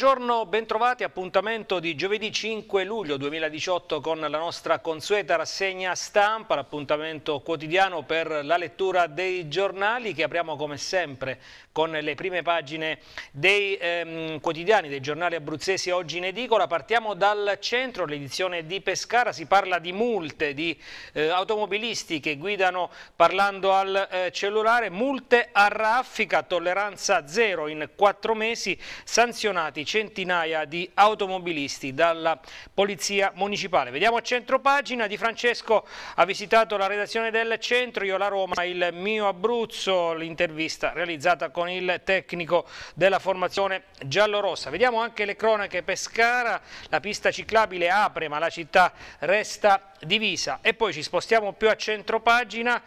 Buongiorno, bentrovati, appuntamento di giovedì 5 luglio 2018 con la nostra consueta rassegna stampa, l'appuntamento quotidiano per la lettura dei giornali che apriamo come sempre con le prime pagine dei ehm, quotidiani, dei giornali abruzzesi oggi in edicola. Partiamo dal centro, l'edizione di Pescara, si parla di multe, di eh, automobilisti che guidano parlando al eh, cellulare, multe a raffica, tolleranza zero in quattro mesi, sanzionati centinaia di automobilisti dalla Polizia Municipale. Vediamo a centro pagina, Di Francesco ha visitato la redazione del centro, io la Roma, il mio Abruzzo, l'intervista realizzata con il tecnico della formazione giallorossa. Vediamo anche le cronache Pescara, la pista ciclabile apre ma la città resta divisa e poi ci spostiamo più a centro pagina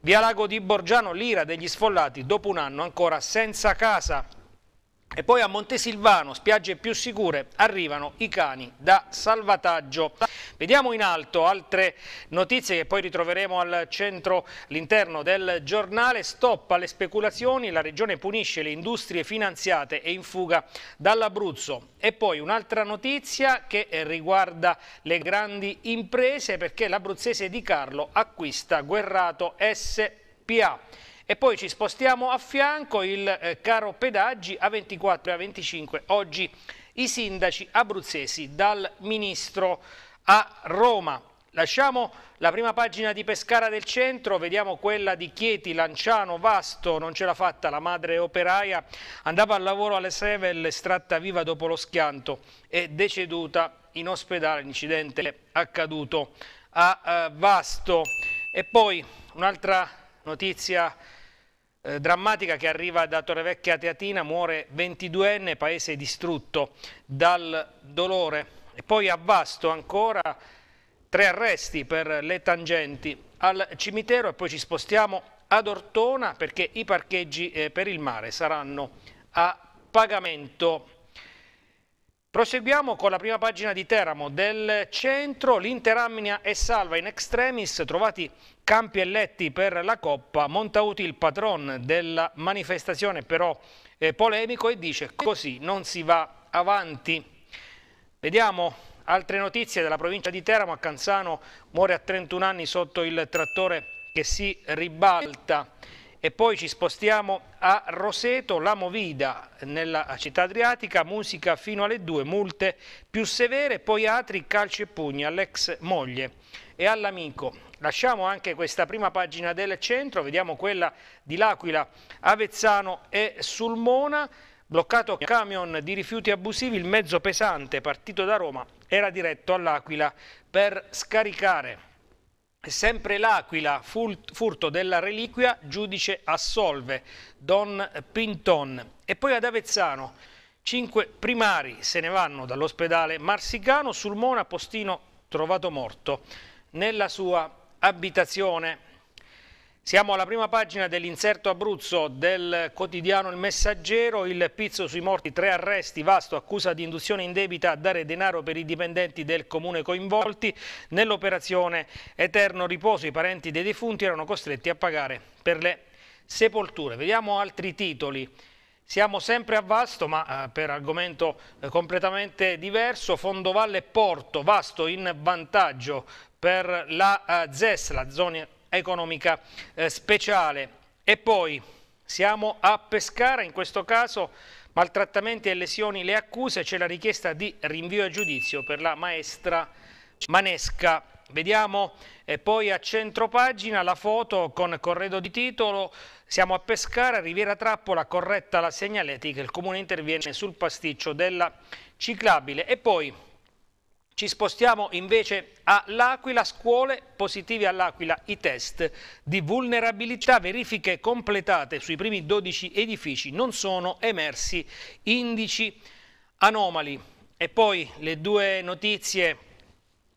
Via Lago di Borgiano, l'ira degli sfollati dopo un anno ancora senza casa. E poi a Montesilvano, spiagge più sicure, arrivano i cani da salvataggio. Vediamo in alto altre notizie che poi ritroveremo al centro, all'interno del giornale. Stop alle speculazioni, la regione punisce le industrie finanziate e in fuga dall'Abruzzo. E poi un'altra notizia che riguarda le grandi imprese perché l'abruzzese Di Carlo acquista Guerrato SPA. E poi ci spostiamo a fianco il eh, caro pedaggi a 24 e a 25. Oggi i sindaci abruzzesi dal ministro a Roma. Lasciamo la prima pagina di Pescara del centro, vediamo quella di Chieti, Lanciano, Vasto, non ce l'ha fatta, la madre operaia andava al lavoro alle Sevel, estratta viva dopo lo schianto e deceduta in ospedale, incidente accaduto a eh, Vasto. E poi un'altra notizia eh, drammatica che arriva da Torrevecchia Teatina, muore 22enne, paese distrutto dal dolore. E poi a Vasto ancora tre arresti per le tangenti al cimitero e poi ci spostiamo ad Ortona perché i parcheggi eh, per il mare saranno a pagamento. Proseguiamo con la prima pagina di Teramo del centro, l'Interamnia è salva in extremis, trovati campi e letti per la Coppa, Montauti il patron della manifestazione però è polemico e dice così non si va avanti. Vediamo altre notizie della provincia di Teramo, a Canzano muore a 31 anni sotto il trattore che si ribalta e poi ci spostiamo a Roseto, la Movida nella città adriatica, musica fino alle 2, multe più severe, poi Atri, calci e pugni all'ex moglie e all'amico. Lasciamo anche questa prima pagina del centro, vediamo quella di L'Aquila, Avezzano e Sulmona. Bloccato camion di rifiuti abusivi, il mezzo pesante partito da Roma era diretto all'Aquila per scaricare. Sempre l'Aquila, furto della reliquia, giudice assolve, Don Pinton. E poi ad Avezzano, cinque primari se ne vanno dall'ospedale Marsicano, Sulmona Postino trovato morto nella sua abitazione. Siamo alla prima pagina dell'inserto Abruzzo del quotidiano Il Messaggero, il pizzo sui morti, tre arresti, Vasto accusa di induzione indebita a dare denaro per i dipendenti del comune coinvolti. Nell'operazione Eterno Riposo i parenti dei defunti erano costretti a pagare per le sepolture. Vediamo altri titoli. Siamo sempre a Vasto, ma eh, per argomento eh, completamente diverso, Fondovalle e Porto, Vasto in vantaggio per la eh, ZES, la zona economica eh, speciale. E poi siamo a Pescara, in questo caso maltrattamenti e lesioni le accuse, c'è la richiesta di rinvio a giudizio per la maestra Manesca. Vediamo e poi a centro pagina la foto con corredo di titolo siamo a Pescara, Riviera Trappola, corretta la segnaletica, il comune interviene sul pasticcio della ciclabile e poi ci spostiamo invece all'Aquila, scuole positivi all'Aquila, i test di vulnerabilità, verifiche completate sui primi 12 edifici, non sono emersi indici anomali. E poi le due notizie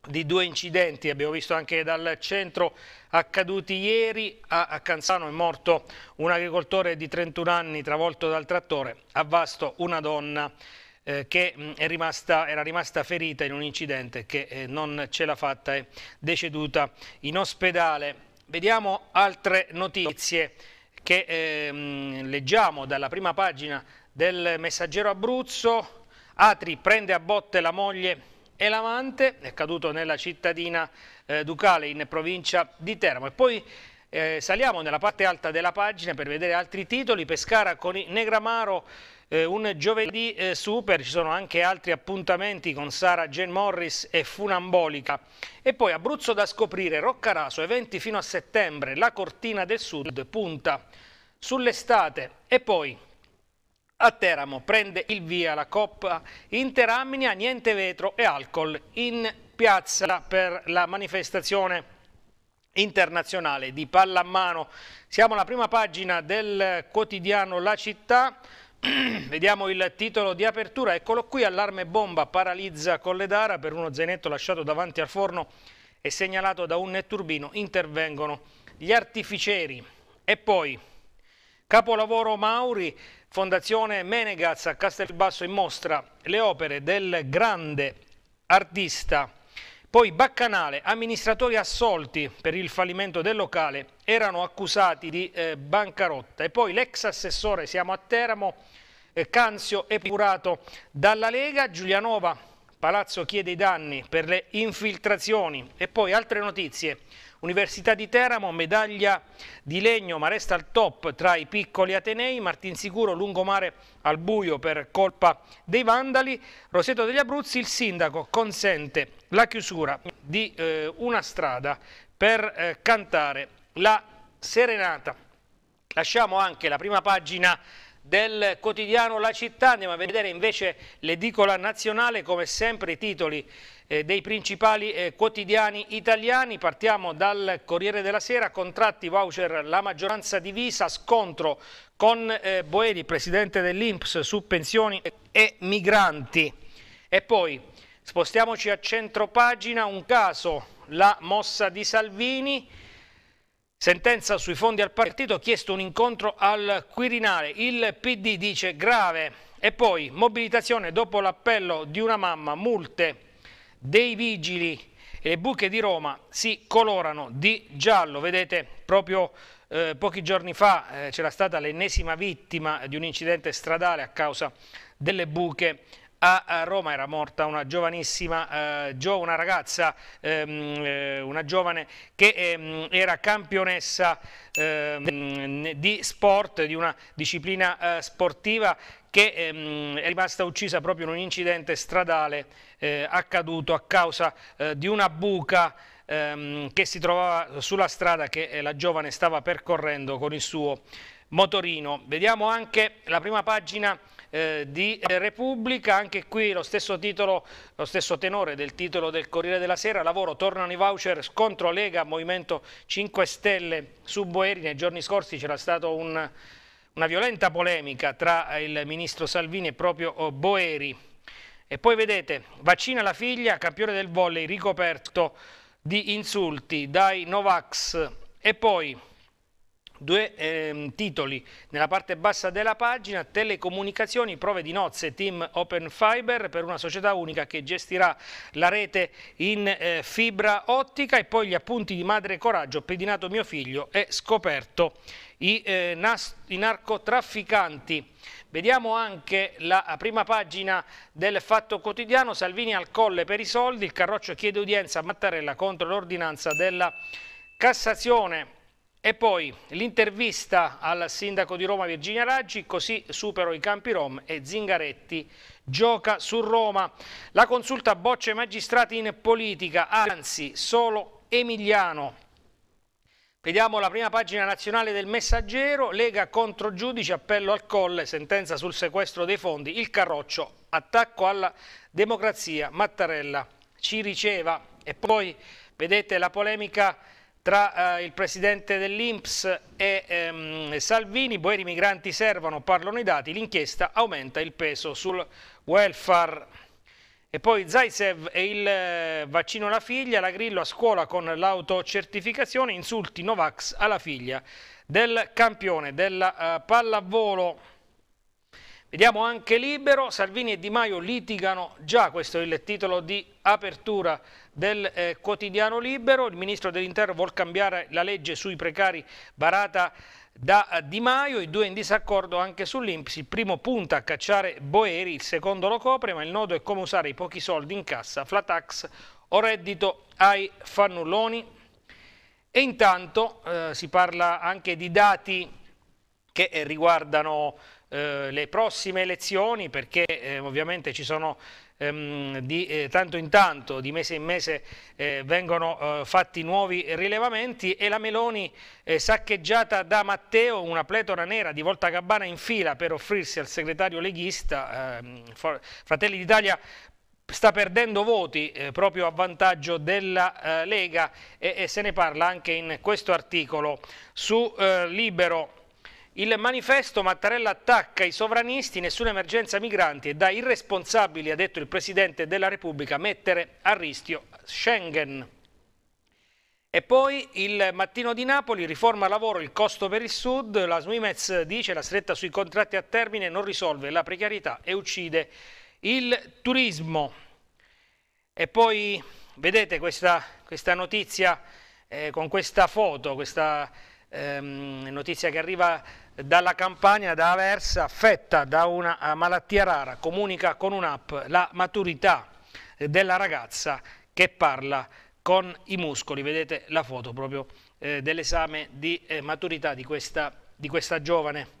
di due incidenti, abbiamo visto anche dal centro accaduti ieri, a Canzano è morto un agricoltore di 31 anni travolto dal trattore, a Vasto una donna eh, che mh, mm, rimasta, era rimasta ferita in un incidente che eh, non ce l'ha fatta, è deceduta in ospedale. Vediamo altre notizie che eh, leggiamo dalla prima pagina del Messaggero Abruzzo. Atri prende a botte la moglie e l'amante, è caduto nella cittadina eh, Ducale in provincia di Teramo. E poi eh, saliamo nella parte alta della pagina per vedere altri titoli. Pescara con i Negramaro eh, un giovedì eh, super, ci sono anche altri appuntamenti con Sara Jane Morris e Funambolica. E poi Abruzzo da scoprire, Roccaraso, eventi fino a settembre, la Cortina del Sud punta sull'estate e poi a Teramo prende il via la Coppa Interamnia, niente vetro e alcol in piazza per la manifestazione internazionale di pallamano. Siamo alla prima pagina del quotidiano La Città. Vediamo il titolo di apertura, eccolo qui, allarme bomba paralizza Colledara per uno zainetto lasciato davanti al forno e segnalato da un netturbino, intervengono gli artificieri. E poi, capolavoro Mauri, Fondazione Menegaz a Castelbasso in mostra le opere del grande artista poi Baccanale, amministratori assolti per il fallimento del locale, erano accusati di eh, bancarotta. E poi l'ex assessore, siamo a Teramo, eh, Canzio è procurato dalla Lega, Giulianova, Palazzo chiede i danni per le infiltrazioni. E poi altre notizie, Università di Teramo, medaglia di legno ma resta al top tra i piccoli Atenei, Martinsicuro lungomare al buio per colpa dei vandali, Roseto degli Abruzzi il sindaco consente la chiusura di eh, una strada per eh, cantare la serenata. Lasciamo anche la prima pagina del quotidiano La Città. Andiamo a vedere invece l'edicola nazionale, come sempre i titoli eh, dei principali eh, quotidiani italiani. Partiamo dal Corriere della Sera, contratti, voucher, la maggioranza divisa, scontro con eh, Boeri, presidente dell'Inps, su pensioni e migranti. E poi spostiamoci a centro pagina, un caso, la mossa di Salvini Sentenza sui fondi al partito, chiesto un incontro al Quirinale, il PD dice grave e poi mobilitazione dopo l'appello di una mamma, multe dei vigili e le buche di Roma si colorano di giallo, vedete proprio eh, pochi giorni fa eh, c'era stata l'ennesima vittima di un incidente stradale a causa delle buche a Roma era morta una giovanissima, eh, una ragazza, ehm, eh, una giovane che ehm, era campionessa ehm, di sport, di una disciplina eh, sportiva che è rimasta uccisa proprio in un incidente stradale accaduto a causa di una buca che si trovava sulla strada che la giovane stava percorrendo con il suo motorino. Vediamo anche la prima pagina eh, di eh, Repubblica, anche qui lo stesso, titolo, lo stesso tenore del titolo del Corriere della Sera, lavoro, tornano i voucher, scontro Lega, Movimento 5 Stelle su Boeri, nei giorni scorsi c'era stata un, una violenta polemica tra eh, il ministro Salvini e proprio oh, Boeri. E poi vedete, vaccina la figlia, campione del volley ricoperto di insulti dai Novax. E poi due eh, titoli nella parte bassa della pagina, telecomunicazioni, prove di nozze, team Open Fiber per una società unica che gestirà la rete in eh, fibra ottica e poi gli appunti di Madre Coraggio, pedinato mio figlio e scoperto i, eh, nas, i narcotrafficanti. Vediamo anche la prima pagina del Fatto Quotidiano, Salvini al colle per i soldi, il Carroccio chiede udienza a Mattarella contro l'ordinanza della Cassazione. E poi l'intervista al sindaco di Roma Virginia Raggi, così supero i campi Rom e Zingaretti gioca su Roma. La consulta boccia i magistrati in politica, anzi solo Emiliano. Vediamo la prima pagina nazionale del messaggero, Lega contro giudice, appello al colle, sentenza sul sequestro dei fondi, il carroccio, attacco alla democrazia, Mattarella ci riceva. E poi vedete la polemica tra eh, il presidente dell'Inps e ehm, Salvini, boeri migranti servono, parlano i dati, l'inchiesta aumenta il peso sul welfare. E poi Zaitsev e il eh, vaccino alla figlia, la Grillo a scuola con l'autocertificazione, insulti Novax alla figlia del campione della eh, pallavolo. Vediamo anche Libero, Salvini e Di Maio litigano già, questo è il titolo di apertura del eh, quotidiano libero, il ministro dell'interno vuole cambiare la legge sui precari varata da eh, Di Maio, i due in disaccordo anche sull'Inps, il primo punta a cacciare Boeri, il secondo lo copre, ma il nodo è come usare i pochi soldi in cassa, flat tax o reddito ai fannulloni. E intanto eh, si parla anche di dati che eh, riguardano eh, le prossime elezioni perché eh, ovviamente ci sono ehm, di eh, tanto in tanto, di mese in mese, eh, vengono eh, fatti nuovi rilevamenti e la Meloni eh, saccheggiata da Matteo, una pletora nera di volta Gabbana in fila per offrirsi al segretario leghista, ehm, Fratelli d'Italia sta perdendo voti eh, proprio a vantaggio della eh, Lega e, e, se ne parla anche in questo articolo su eh, Libero il manifesto Mattarella attacca i sovranisti, nessuna emergenza migranti e da irresponsabili, ha detto il Presidente della Repubblica, mettere a rischio Schengen. E poi il mattino di Napoli, riforma lavoro, il costo per il Sud, la Swimez dice la stretta sui contratti a termine non risolve la precarietà e uccide il turismo. E poi vedete questa, questa notizia eh, con questa foto, questa ehm, notizia che arriva dalla campagna da Aversa, affetta da una eh, malattia rara, comunica con un'app la maturità eh, della ragazza che parla con i muscoli. Vedete la foto proprio eh, dell'esame di eh, maturità di questa, di questa giovane.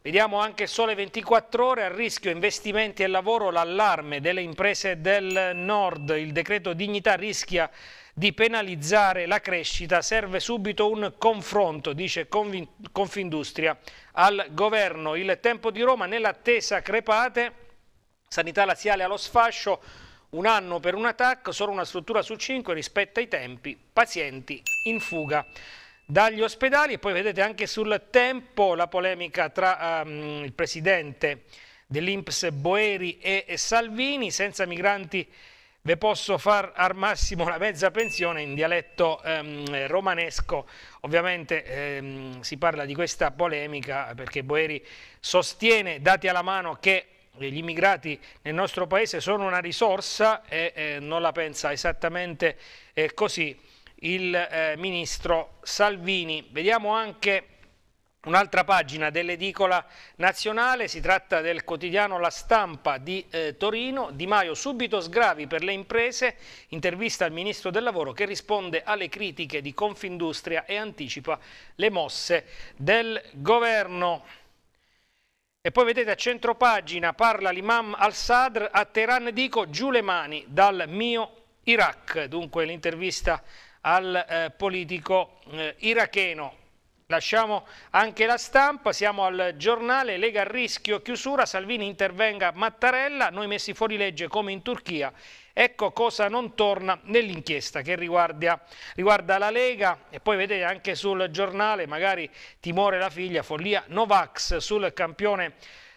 Vediamo anche sole 24 ore, a rischio investimenti e lavoro, l'allarme delle imprese del nord. Il decreto dignità rischia di penalizzare la crescita serve subito un confronto, dice Confindustria, al governo. Il tempo di Roma nell'attesa crepate, sanità laziale allo sfascio, un anno per un attacco, solo una struttura su cinque rispetta i tempi, pazienti in fuga dagli ospedali e poi vedete anche sul tempo la polemica tra um, il presidente dell'Inps Boeri e, e Salvini, senza migranti ve posso far al massimo la mezza pensione in dialetto ehm, romanesco. Ovviamente ehm, si parla di questa polemica perché Boeri sostiene, dati alla mano, che gli immigrati nel nostro paese sono una risorsa e eh, non la pensa esattamente eh, così il eh, ministro Salvini. Vediamo anche Un'altra pagina dell'edicola nazionale, si tratta del quotidiano La Stampa di eh, Torino, Di Maio subito sgravi per le imprese, intervista al Ministro del Lavoro che risponde alle critiche di Confindustria e anticipa le mosse del governo. E poi vedete a centropagina parla l'imam al-Sadr, a Teheran dico giù le mani dal mio Iraq, dunque l'intervista al eh, politico eh, iracheno Lasciamo anche la stampa, siamo al giornale Lega a rischio, chiusura, Salvini intervenga Mattarella, noi messi fuori legge come in Turchia. Ecco cosa non torna nell'inchiesta che riguarda, riguarda, la Lega e poi vedete anche sul giornale magari timore la figlia, follia Novax sul campione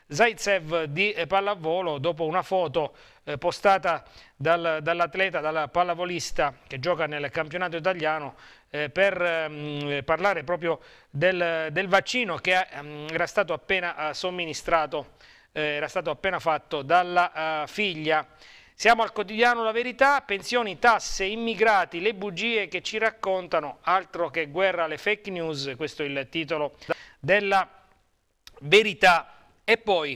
Zaitsev di eh, pallavolo dopo una foto eh, postata dal, dall'atleta, dal pallavolista che gioca nel campionato italiano eh, per ehm, parlare proprio del, del vaccino che ehm, era stato appena eh, somministrato, eh, era stato appena fatto dalla eh, figlia. Siamo al quotidiano La Verità, pensioni, tasse, immigrati, le bugie che ci raccontano, altro che guerra alle fake news, questo è il titolo della verità. E poi,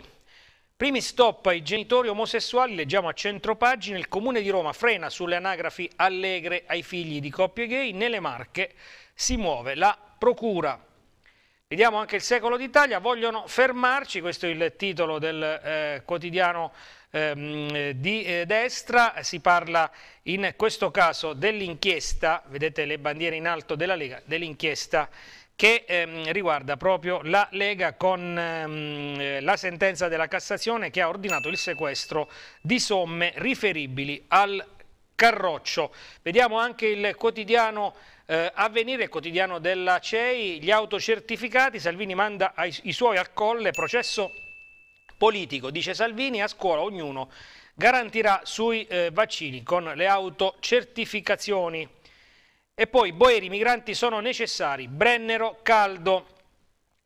primi stop ai genitori omosessuali, leggiamo a centropagina, il Comune di Roma frena sulle anagrafi allegre ai figli di coppie gay, nelle Marche si muove la procura. Vediamo anche il secolo d'Italia, vogliono fermarci, questo è il titolo del eh, quotidiano ehm, di eh, destra, si parla in questo caso dell'inchiesta, vedete le bandiere in alto della Lega, dell'inchiesta che ehm, riguarda proprio la Lega con ehm, eh, la sentenza della Cassazione che ha ordinato il sequestro di somme riferibili al Carroccio. Vediamo anche il quotidiano eh, Avvenire, quotidiano della CEI, gli autocertificati, Salvini manda ai, i suoi al colle, processo politico, dice Salvini, a scuola ognuno garantirà sui eh, vaccini con le autocertificazioni. E poi boeri migranti sono necessari, Brennero caldo,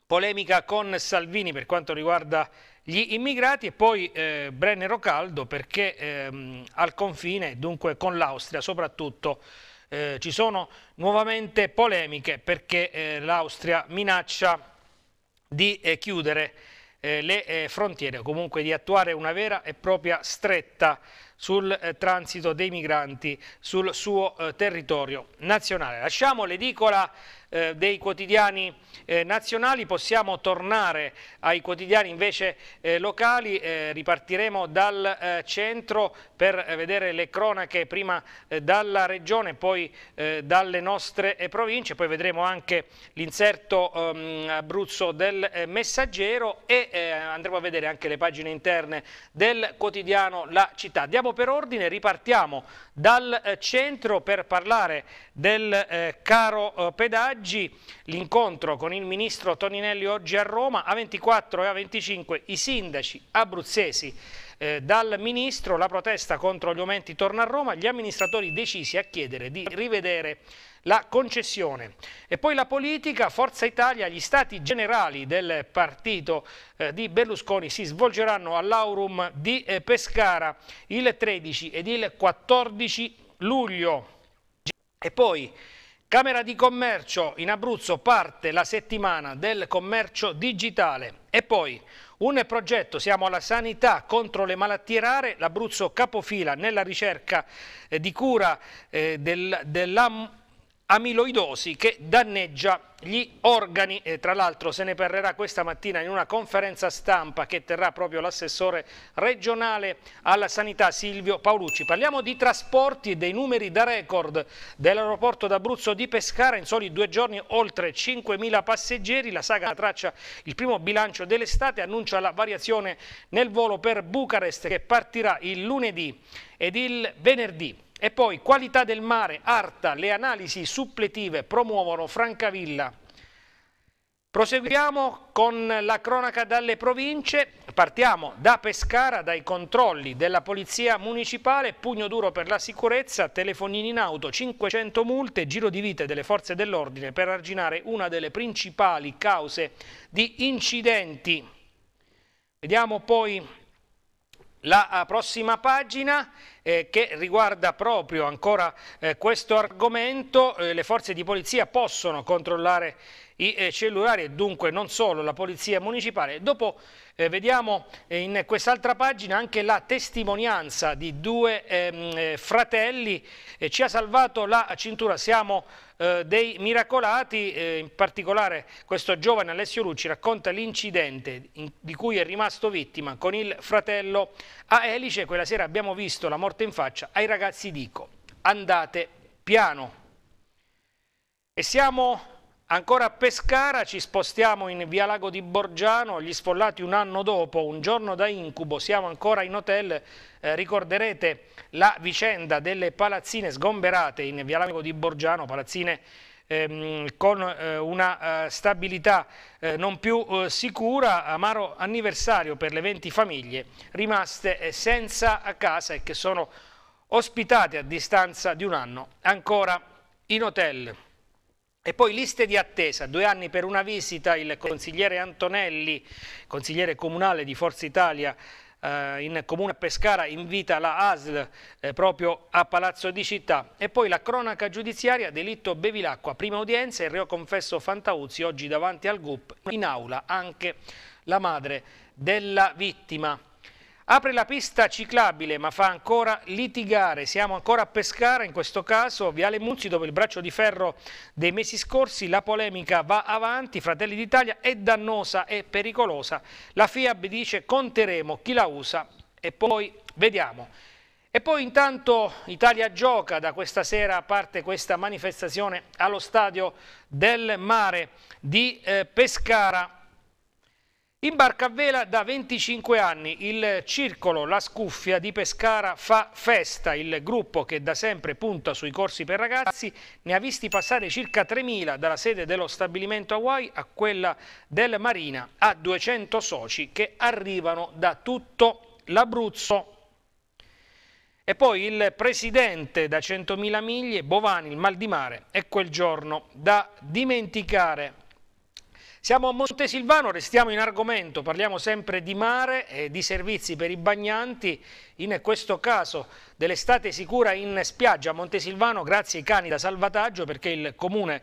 polemica con Salvini per quanto riguarda gli immigrati e poi eh, Brennero caldo perché ehm, al confine, dunque con l'Austria soprattutto, eh, ci sono nuovamente polemiche perché eh, l'Austria minaccia di eh, chiudere eh, le eh, frontiere, comunque di attuare una vera e propria stretta sul eh, transito dei migranti sul suo eh, territorio nazionale. Lasciamo l'edicola eh, dei quotidiani eh, nazionali, possiamo tornare ai quotidiani invece eh, locali, eh, ripartiremo dal eh, centro per eh, vedere le cronache prima dalla regione, poi dalle nostre province, poi vedremo anche l'inserto ehm, Abruzzo del Messaggero e andremo a vedere anche le pagine interne del quotidiano La Città. Diamo per ordine, ripartiamo dal centro per parlare del caro pedaggio Raggi, l'incontro con il ministro Toninelli oggi a Roma, a 24 e a 25 i sindaci abruzzesi eh, dal ministro, la protesta contro gli aumenti torna a Roma, gli amministratori decisi a chiedere di rivedere la concessione. E poi la politica, Forza Italia, gli stati generali del partito eh, di Berlusconi si svolgeranno all'Aurum di eh, Pescara il 13 ed il 14 luglio. E poi Camera di Commercio in Abruzzo parte la settimana del commercio digitale e poi un progetto, siamo alla sanità contro le malattie rare, l'Abruzzo capofila nella ricerca eh, di cura eh, del, della amiloidosi che danneggia gli organi, eh, tra l'altro se ne parlerà questa mattina in una conferenza stampa che terrà proprio l'assessore regionale alla sanità Silvio Paolucci. Parliamo di trasporti e dei numeri da record dell'aeroporto d'Abruzzo di Pescara, in soli due giorni oltre 5.000 passeggeri, la saga traccia il primo bilancio dell'estate, annuncia la variazione nel volo per Bucarest che partirà il lunedì ed il venerdì. E poi qualità del mare, Arta, le analisi suppletive promuovono Francavilla. Proseguiamo con la cronaca dalle province, partiamo da Pescara, dai controlli della Polizia Municipale, pugno duro per la sicurezza, telefonini in auto, 500 multe, giro di vite delle forze dell'ordine per arginare una delle principali cause di incidenti. Vediamo poi la eh, prossima pagina eh, che riguarda proprio ancora eh, questo argomento, eh, le forze di polizia possono controllare i eh, cellulari e dunque non solo la polizia municipale. Dopo eh, vediamo eh, in quest'altra pagina anche la testimonianza di due ehm, eh, fratelli, eh, ci ha salvato la cintura, siamo eh, dei miracolati, in particolare questo giovane Alessio Lucci racconta l'incidente di cui è rimasto vittima con il fratello a Elice, quella sera abbiamo visto la morte in faccia, ai ragazzi dico andate piano. E siamo Ancora a Pescara ci spostiamo in via Lago di Borgiano, gli sfollati un anno dopo, un giorno da incubo, siamo ancora in hotel, eh, ricorderete la vicenda delle palazzine sgomberate in via Lago di Borgiano, palazzine ehm, con eh, una eh, stabilità eh, non più eh, sicura, amaro anniversario per le 20 famiglie rimaste eh, senza casa e che sono ospitate a distanza di un anno ancora in hotel. E poi liste di attesa, due anni per una visita, il consigliere Antonelli, consigliere comunale di Forza Italia eh, in Comune Pescara, invita la ASL eh, proprio a Palazzo di Città. E poi la cronaca giudiziaria, delitto Bevilacqua, prima udienza, il reo confesso Fantauzzi, oggi davanti al GUP, in aula anche la madre della vittima. Apre la pista ciclabile ma fa ancora litigare, siamo ancora a Pescara in questo caso, Viale Muzzi dove il braccio di ferro dei mesi scorsi, la polemica va avanti, Fratelli d'Italia è dannosa e pericolosa, la FIAB dice conteremo chi la usa e poi vediamo. E poi intanto Italia gioca, da questa sera a parte questa manifestazione allo stadio del mare di eh, Pescara. In barca a vela da 25 anni il circolo La Scuffia di Pescara fa festa, il gruppo che da sempre punta sui corsi per ragazzi ne ha visti passare circa 3.000 dalla sede dello stabilimento Hawaii a quella del Marina a 200 soci che arrivano da tutto l'Abruzzo. E poi il presidente da 100.000 miglie, Bovani, il mal di mare, è quel giorno da dimenticare siamo a Montesilvano, restiamo in argomento, parliamo sempre di mare e di servizi per i bagnanti, in questo caso dell'estate sicura in spiaggia a Montesilvano grazie ai cani da salvataggio perché il comune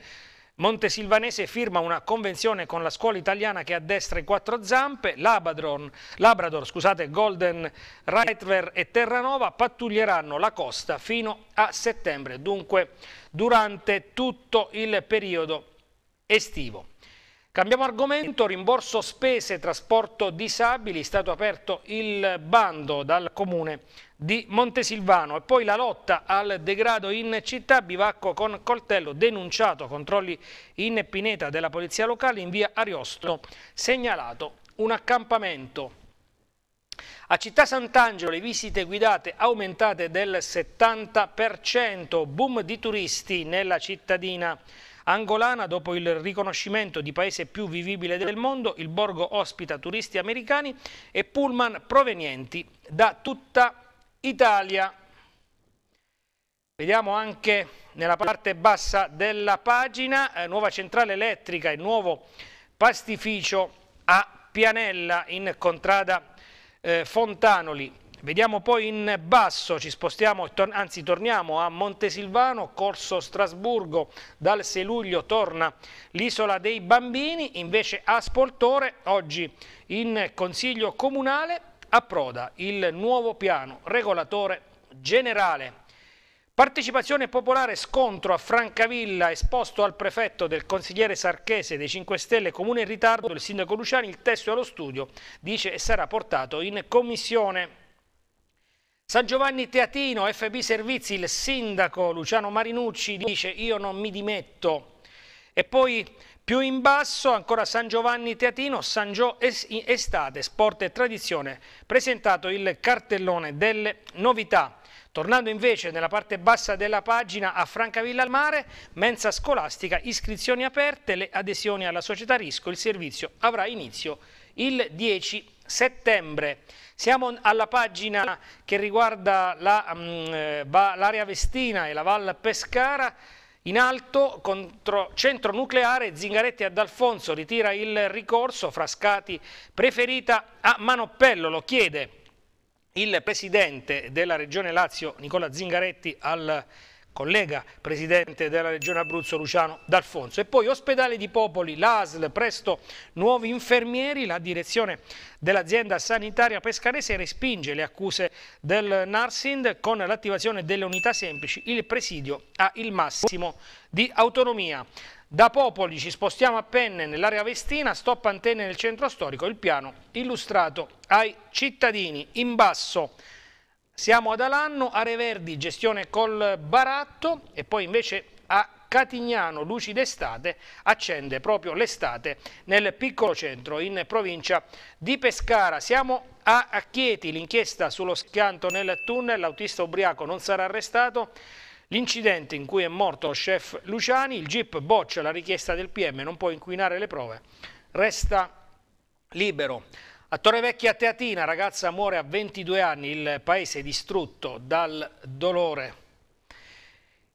Montesilvanese firma una convenzione con la scuola italiana che addestra i quattro zampe, Labrador, Labrador scusate, Golden Reitwer e Terranova pattuglieranno la costa fino a settembre, dunque durante tutto il periodo estivo. Cambiamo argomento, rimborso spese, trasporto disabili, è stato aperto il bando dal comune di Montesilvano e poi la lotta al degrado in città, bivacco con coltello denunciato, controlli in pineta della polizia locale in via Ariosto, segnalato un accampamento. A Città Sant'Angelo le visite guidate aumentate del 70%, boom di turisti nella cittadina Angolana, dopo il riconoscimento di paese più vivibile del mondo, il borgo ospita turisti americani e pullman provenienti da tutta Italia. Vediamo anche nella parte bassa della pagina, eh, nuova centrale elettrica e nuovo pastificio a Pianella in contrada eh, Fontanoli. Vediamo poi in basso, ci spostiamo, tor anzi torniamo a Montesilvano, Corso Strasburgo, dal 6 luglio torna l'isola dei bambini, invece a Spoltore oggi in Consiglio Comunale approda il nuovo piano regolatore generale. Partecipazione popolare scontro a Francavilla esposto al prefetto del consigliere Sarchese dei 5 Stelle comune in ritardo, il sindaco Luciani, il testo è allo studio, dice e sarà portato in commissione. San Giovanni Teatino, FB Servizi, il sindaco Luciano Marinucci dice io non mi dimetto. E poi più in basso ancora San Giovanni Teatino, San Gio Estate, Sport e Tradizione, presentato il cartellone delle novità. Tornando invece nella parte bassa della pagina a Francavilla al Mare, mensa scolastica, iscrizioni aperte, le adesioni alla società Risco, il servizio avrà inizio il 10 settembre. Siamo alla pagina che riguarda mm, eh, l'area la, Vestina e la Val Pescara. In alto, contro centro nucleare, Zingaretti ad Alfonso ritira il ricorso, Frascati preferita a Manoppello, lo chiede il presidente della Regione Lazio, Nicola Zingaretti, al Presidente collega presidente della regione Abruzzo Luciano D'Alfonso. E poi Ospedale di Popoli, l'ASL, presto nuovi infermieri, la direzione dell'azienda sanitaria pescarese respinge le accuse del Narsind con l'attivazione delle unità semplici, il presidio ha il massimo di autonomia. Da Popoli ci spostiamo a Penne nell'area Vestina, stop antenne nel centro storico, il piano illustrato ai cittadini in basso. Siamo ad Alanno, Areverdi, gestione col baratto e poi invece a Catignano, luci d'estate, accende proprio l'estate nel piccolo centro in provincia di Pescara. Siamo a Chieti, l'inchiesta sullo schianto nel tunnel, l'autista ubriaco non sarà arrestato. L'incidente in cui è morto lo chef Luciani, il GIP boccia la richiesta del PM, non può inquinare le prove, resta libero. A Torrevecchia Teatina, ragazza muore a 22 anni, il paese distrutto dal dolore.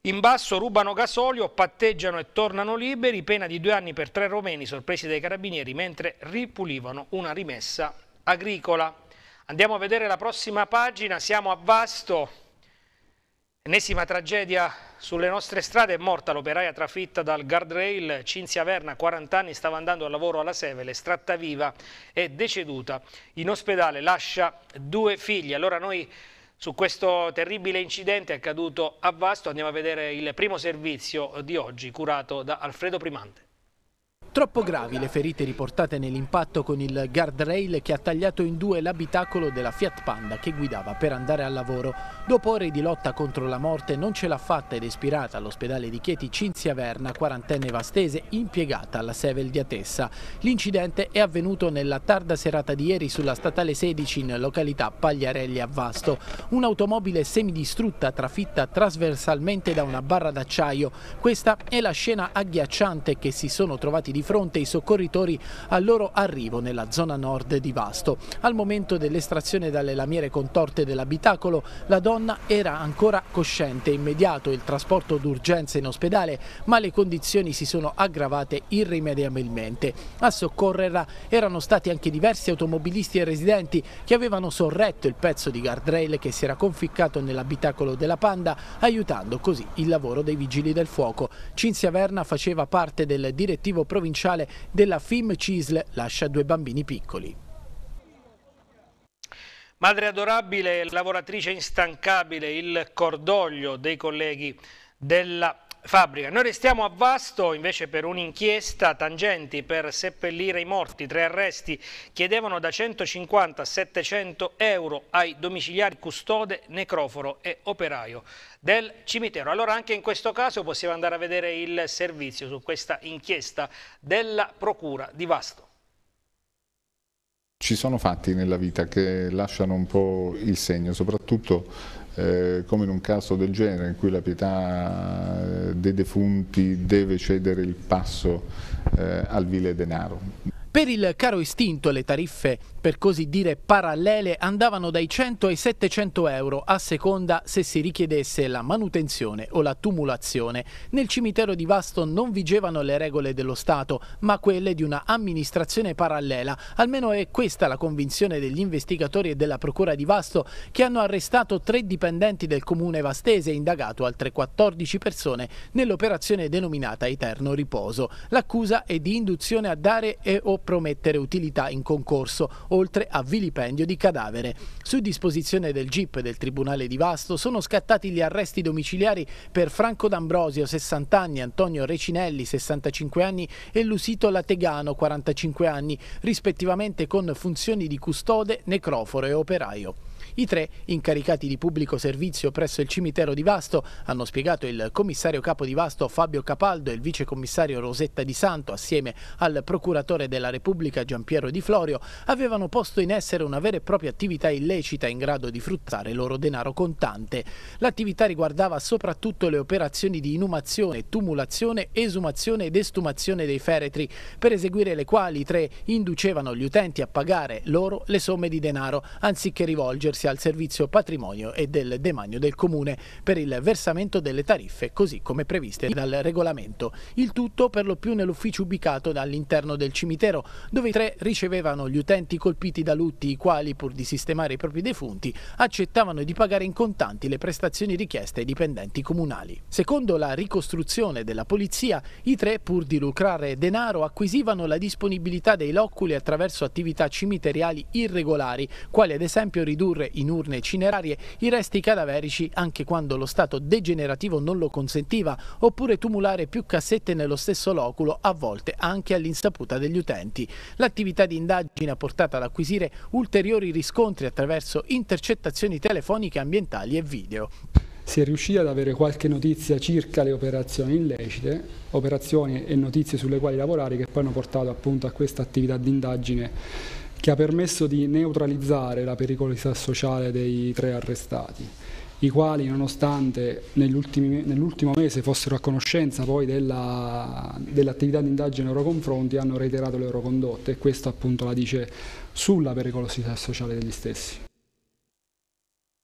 In basso rubano gasolio, patteggiano e tornano liberi, pena di due anni per tre romeni sorpresi dai carabinieri mentre ripulivano una rimessa agricola. Andiamo a vedere la prossima pagina, siamo a Vasto. Ennesima tragedia sulle nostre strade è morta l'operaia trafitta dal guardrail Cinzia Verna, 40 anni, stava andando al lavoro alla Sevele, estratta viva è deceduta in ospedale, lascia due figli. Allora noi su questo terribile incidente accaduto a Vasto andiamo a vedere il primo servizio di oggi curato da Alfredo Primante. Troppo gravi le ferite riportate nell'impatto con il guardrail che ha tagliato in due l'abitacolo della Fiat Panda che guidava per andare al lavoro. Dopo ore di lotta contro la morte non ce l'ha fatta ed è ispirata all'ospedale di Chieti Cinzia Verna, quarantenne vastese, impiegata alla Sevel di Atessa. L'incidente è avvenuto nella tarda serata di ieri sulla statale 16 in località Pagliarelli a Vasto. Un'automobile semidistrutta trafitta trasversalmente da una barra d'acciaio. Questa è la scena agghiacciante che si sono trovati di fronte i soccorritori al loro arrivo nella zona nord di Vasto. Al momento dell'estrazione dalle lamiere contorte dell'abitacolo la donna era ancora cosciente, immediato il trasporto d'urgenza in ospedale ma le condizioni si sono aggravate irrimediabilmente. A soccorrerla erano stati anche diversi automobilisti e residenti che avevano sorretto il pezzo di guardrail che si era conficcato nell'abitacolo della Panda aiutando così il lavoro dei vigili del fuoco. Cinzia Verna faceva parte del direttivo provinciale provinciale della FIM Cisle lascia due bambini piccoli. Madre adorabile, lavoratrice instancabile, il cordoglio dei colleghi della fabbrica. Noi restiamo a Vasto invece per un'inchiesta tangenti per seppellire i morti. Tre arresti chiedevano da 150 a 700 euro ai domiciliari custode, necroforo e operaio del cimitero. Allora anche in questo caso possiamo andare a vedere il servizio su questa inchiesta della Procura di Vasto. Ci sono fatti nella vita che lasciano un po' il segno, soprattutto eh, come in un caso del genere in cui la pietà eh, dei defunti deve cedere il passo eh, al vile denaro. Per il caro istinto le tariffe, per così dire, parallele andavano dai 100 ai 700 euro a seconda se si richiedesse la manutenzione o la tumulazione. Nel cimitero di Vasto non vigevano le regole dello Stato, ma quelle di una amministrazione parallela. Almeno è questa la convinzione degli investigatori e della Procura di Vasto che hanno arrestato tre dipendenti del comune vastese e indagato altre 14 persone nell'operazione denominata Eterno Riposo. L'accusa è di induzione a dare e o promettere utilità in concorso, oltre a vilipendio di cadavere. Su disposizione del GIP del Tribunale di Vasto sono scattati gli arresti domiciliari per Franco D'Ambrosio, 60 anni, Antonio Recinelli, 65 anni e Lusito Lategano, 45 anni, rispettivamente con funzioni di custode, necroforo e operaio. I tre, incaricati di pubblico servizio presso il cimitero di Vasto, hanno spiegato il commissario capo di Vasto Fabio Capaldo e il vicecommissario Rosetta Di Santo, assieme al procuratore della Repubblica Giampiero Di Florio, avevano posto in essere una vera e propria attività illecita in grado di fruttare loro denaro contante. L'attività riguardava soprattutto le operazioni di inumazione, tumulazione, esumazione ed estumazione dei feretri, per eseguire le quali i tre inducevano gli utenti a pagare loro le somme di denaro, anziché rivolgersi grazie al servizio patrimonio e del demanio del comune per il versamento delle tariffe così come previste dal regolamento. Il tutto per lo più nell'ufficio ubicato all'interno del cimitero dove i tre ricevevano gli utenti colpiti da lutti i quali pur di sistemare i propri defunti accettavano di pagare in contanti le prestazioni richieste ai dipendenti comunali. Secondo la ricostruzione della polizia i tre pur di lucrare denaro acquisivano la disponibilità dei loculi attraverso attività cimiteriali irregolari quali ad esempio ridurre in urne cinerarie i resti cadaverici anche quando lo stato degenerativo non lo consentiva, oppure tumulare più cassette nello stesso loculo, a volte anche all'insaputa degli utenti. L'attività di indagine ha portato ad acquisire ulteriori riscontri attraverso intercettazioni telefoniche ambientali e video si è riuscita ad avere qualche notizia circa le operazioni illecite, operazioni e notizie sulle quali lavorare che poi hanno portato appunto a questa attività di indagine che ha permesso di neutralizzare la pericolosità sociale dei tre arrestati, i quali nonostante nell'ultimo mese fossero a conoscenza poi dell'attività di indagine nei loro confronti hanno reiterato le loro condotte e questo appunto la dice sulla pericolosità sociale degli stessi.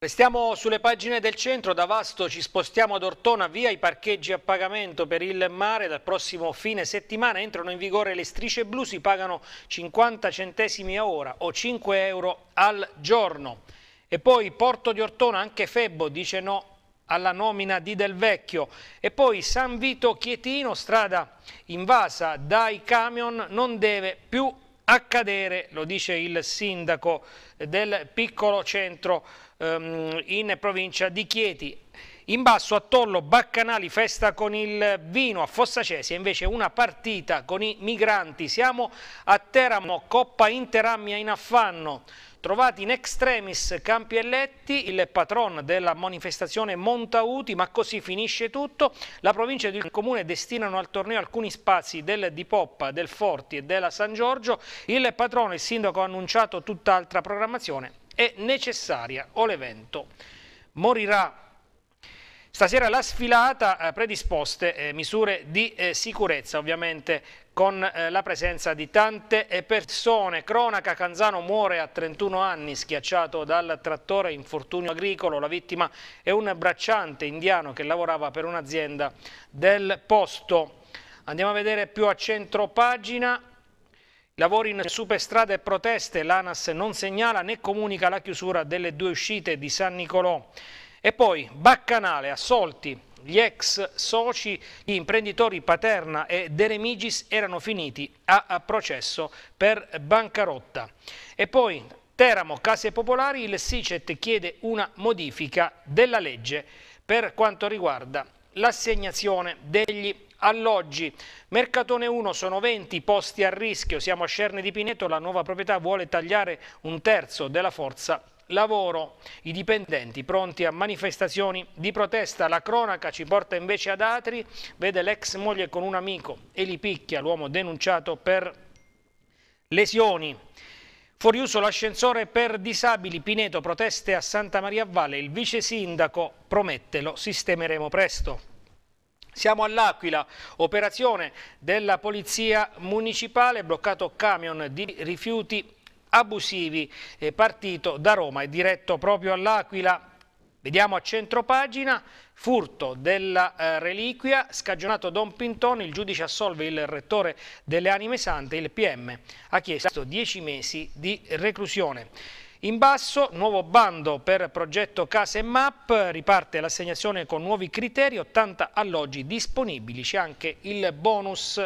Restiamo sulle pagine del centro, da Vasto ci spostiamo ad Ortona, via i parcheggi a pagamento per il mare, dal prossimo fine settimana entrano in vigore le strisce blu, si pagano 50 centesimi a ora o 5 euro al giorno. E poi Porto di Ortona, anche Febbo dice no alla nomina di Del Vecchio e poi San Vito Chietino, strada invasa dai camion, non deve più accadere, lo dice il sindaco del piccolo centro ehm, in provincia di Chieti. In basso a Tollo Baccanali festa con il vino, a Fossacesia invece una partita con i migranti. Siamo a Teramo, Coppa Interammia in affanno. Trovati in extremis Campielletti, il patron della manifestazione Montauti, ma così finisce tutto. La provincia e il comune destinano al torneo alcuni spazi del Di Poppa, del Forti e della San Giorgio. Il patrono il sindaco ha annunciato tutt'altra programmazione è necessaria o l'evento morirà. Stasera la sfilata eh, predisposte eh, misure di eh, sicurezza ovviamente con eh, la presenza di tante eh, persone. Cronaca Canzano muore a 31 anni schiacciato dal trattore infortunio agricolo. La vittima è un bracciante indiano che lavorava per un'azienda del posto. Andiamo a vedere più a centro pagina Lavori in superstrade e proteste, l'ANAS non segnala né comunica la chiusura delle due uscite di San Nicolò. E poi Baccanale, assolti, gli ex soci, gli imprenditori Paterna e Deremigis erano finiti a processo per bancarotta. E poi Teramo, Case Popolari, il SICET chiede una modifica della legge per quanto riguarda l'assegnazione degli alloggi. Mercatone 1 sono 20 posti a rischio, siamo a Scerne di Pineto, la nuova proprietà vuole tagliare un terzo della forza lavoro. I dipendenti pronti a manifestazioni di protesta. La cronaca ci porta invece ad Atri, vede l'ex moglie con un amico e li picchia, l'uomo denunciato per lesioni. Fuoriuso l'ascensore per disabili, Pineto proteste a Santa Maria Valle, il vice sindaco promette lo sistemeremo presto. Siamo all'Aquila, operazione della Polizia Municipale, bloccato camion di rifiuti abusivi eh, partito da Roma e diretto proprio all'Aquila. Vediamo a centro pagina, furto della eh, reliquia, scagionato Don Pintone, il giudice assolve il rettore delle anime sante, il PM ha chiesto 10 mesi di reclusione. In basso, nuovo bando per progetto Case e Map, riparte l'assegnazione con nuovi criteri, 80 alloggi disponibili, c'è anche il bonus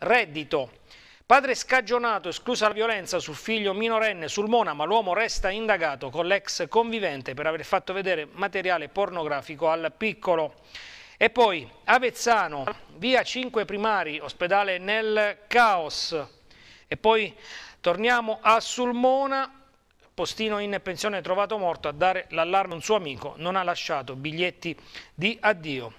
reddito. Padre scagionato, esclusa la violenza sul figlio minorenne Sulmona, ma l'uomo resta indagato con l'ex convivente per aver fatto vedere materiale pornografico al piccolo. E poi Avezzano, via 5 primari, ospedale nel caos. E poi torniamo a Sulmona, postino in pensione trovato morto a dare l'allarme a un suo amico, non ha lasciato biglietti di addio.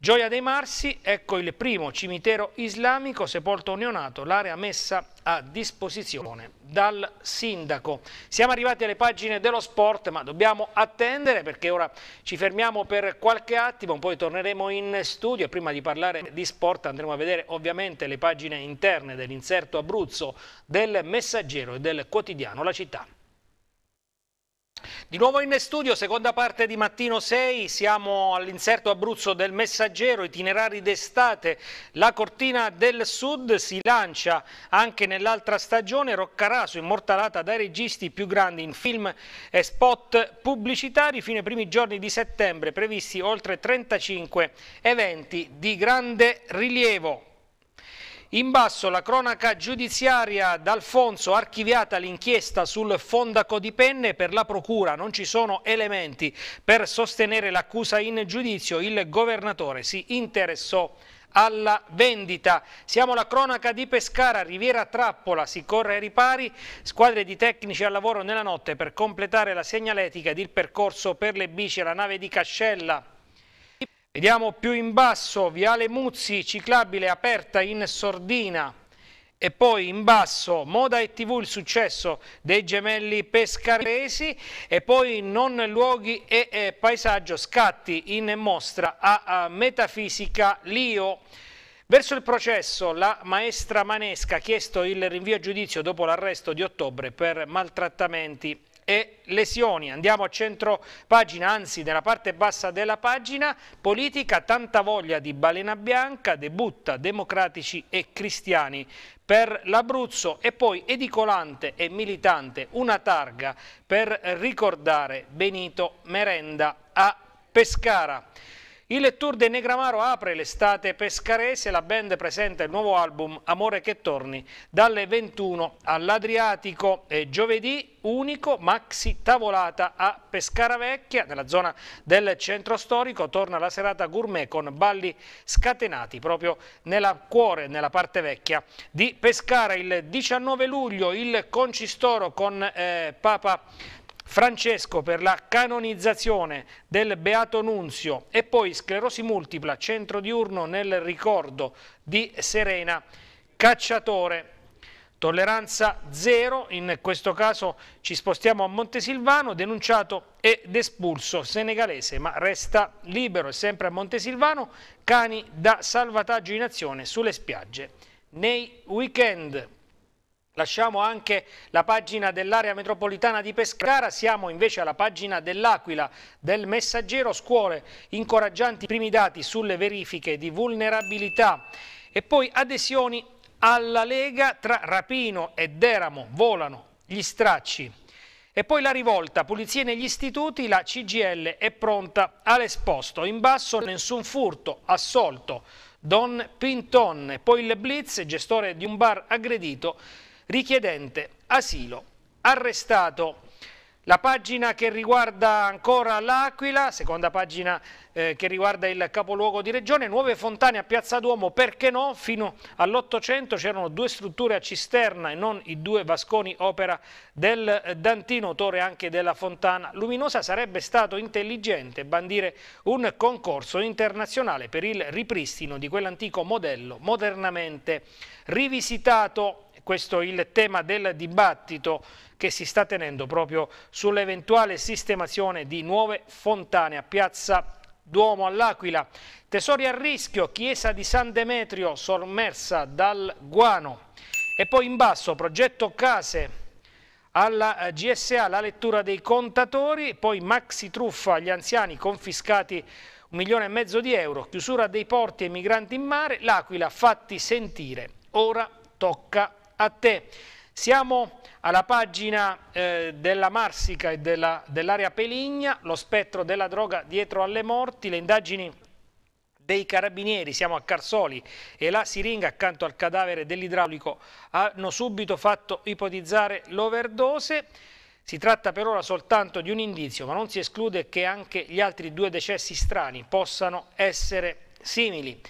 Gioia dei Marsi, ecco il primo cimitero islamico sepolto neonato, l'area messa a disposizione dal sindaco. Siamo arrivati alle pagine dello sport, ma dobbiamo attendere perché ora ci fermiamo per qualche attimo, poi torneremo in studio e prima di parlare di sport andremo a vedere ovviamente le pagine interne dell'inserto Abruzzo, del Messaggero e del quotidiano La Città. Di nuovo in studio, seconda parte di Mattino 6, siamo all'inserto Abruzzo del Messaggero, itinerari d'estate, la cortina del sud si lancia anche nell'altra stagione, Roccaraso immortalata dai registi più grandi in film e spot pubblicitari, fino ai primi giorni di settembre previsti oltre 35 eventi di grande rilievo. In basso la cronaca giudiziaria d'Alfonso, archiviata l'inchiesta sul fondaco di penne per la procura, non ci sono elementi per sostenere l'accusa in giudizio, il governatore si interessò alla vendita. Siamo alla cronaca di Pescara, Riviera Trappola, si corre ai ripari, squadre di tecnici al lavoro nella notte per completare la segnaletica ed il percorso per le bici alla nave di Cascella. Vediamo più in basso, Viale Muzzi, ciclabile aperta in sordina. E poi in basso Moda e TV il successo dei gemelli pescaresi e poi non luoghi e, e eh, paesaggio scatti in mostra a, a Metafisica Lio. Verso il processo la maestra Manesca ha chiesto il rinvio a giudizio dopo l'arresto di ottobre per maltrattamenti e lesioni. Andiamo a centro pagina, anzi nella parte bassa della pagina, politica, tanta voglia di balena bianca, debutta democratici e cristiani per l'Abruzzo e poi edicolante e militante una targa per ricordare Benito Merenda a Pescara. Il tour dei Negramaro apre l'estate pescarese, la band presenta il nuovo album Amore che torni dalle 21 all'Adriatico e giovedì unico maxi tavolata a Pescara Vecchia nella zona del centro storico torna la serata gourmet con balli scatenati proprio nel cuore, nella parte vecchia di Pescara il 19 luglio il Concistoro con eh, Papa Francesco per la canonizzazione del Beato Nunzio e poi sclerosi multipla, centro diurno nel ricordo di Serena Cacciatore. Tolleranza zero, in questo caso ci spostiamo a Montesilvano, denunciato ed espulso senegalese, ma resta libero e sempre a Montesilvano, cani da salvataggio in azione sulle spiagge nei weekend. Lasciamo anche la pagina dell'area metropolitana di Pescara, siamo invece alla pagina dell'Aquila, del Messaggero Scuole, incoraggianti primi dati sulle verifiche di vulnerabilità e poi adesioni alla Lega tra Rapino e Deramo, volano gli stracci. E poi la rivolta, pulizie negli istituti, la CGL è pronta all'esposto, in basso nessun furto, assolto. Don Pinton, poi il Blitz, gestore di un bar aggredito richiedente asilo arrestato. La pagina che riguarda ancora l'Aquila, seconda pagina eh, che riguarda il capoluogo di regione, nuove fontane a Piazza Duomo, perché no? Fino all'Ottocento c'erano due strutture a cisterna e non i due vasconi opera del eh, Dantino, autore anche della fontana luminosa. Sarebbe stato intelligente bandire un concorso internazionale per il ripristino di quell'antico modello modernamente rivisitato questo il tema del dibattito che si sta tenendo proprio sull'eventuale sistemazione di nuove fontane a Piazza Duomo all'Aquila. Tesori a rischio, chiesa di San Demetrio sommersa dal guano. E poi in basso, progetto case alla eh, GSA, la lettura dei contatori, poi maxi truffa agli anziani confiscati un milione e mezzo di euro, chiusura dei porti ai migranti in mare, l'Aquila fatti sentire, ora tocca a te. Siamo alla pagina eh, della Marsica e dell'area dell Peligna, lo spettro della droga dietro alle morti, le indagini dei carabinieri, siamo a Carsoli e la siringa accanto al cadavere dell'idraulico hanno subito fatto ipotizzare l'overdose. Si tratta per ora soltanto di un indizio, ma non si esclude che anche gli altri due decessi strani possano essere simili.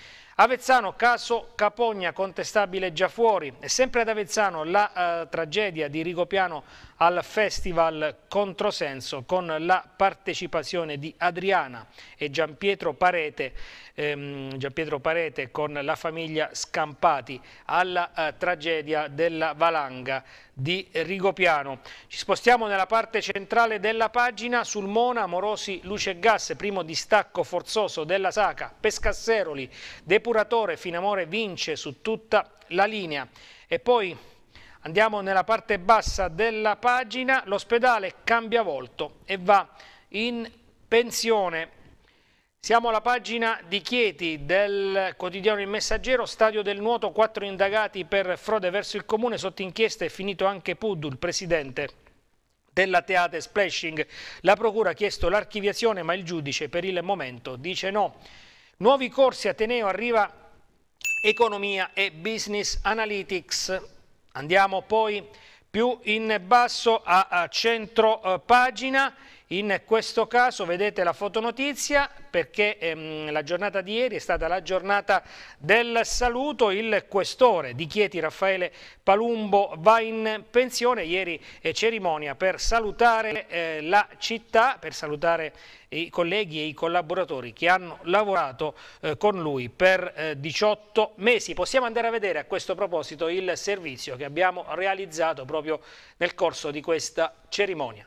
Avezzano, caso Capogna, contestabile già fuori. E sempre ad Avezzano la eh, tragedia di Rigopiano al Festival Controsenso con la partecipazione di Adriana e Giampietro Parete, ehm, Giampietro Parete con la famiglia Scampati alla eh, tragedia della valanga di Rigopiano. Ci spostiamo nella parte centrale della pagina sul Mona, Morosi, Luce e Gas, primo distacco forzoso della Saca, Pescasseroli, depuratore, Finamore vince su tutta la linea. E poi Andiamo nella parte bassa della pagina, l'ospedale cambia volto e va in pensione. Siamo alla pagina di Chieti del quotidiano Il Messaggero, stadio del nuoto, quattro indagati per frode verso il comune, sotto inchiesta è finito anche Puddu, il presidente della Teate Splashing. La procura ha chiesto l'archiviazione ma il giudice per il momento dice no. Nuovi corsi Ateneo arriva economia e business analytics Andiamo poi più in basso a, centro eh, pagina in questo caso vedete la fotonotizia perché ehm, la giornata di ieri è stata la giornata del saluto, il questore di Chieti Raffaele Palumbo va in pensione, ieri eh, cerimonia per salutare eh, la città, per salutare i colleghi e i collaboratori che hanno lavorato eh, con lui per eh, 18 mesi. Possiamo andare a vedere a questo proposito il servizio che abbiamo realizzato proprio nel corso di questa cerimonia.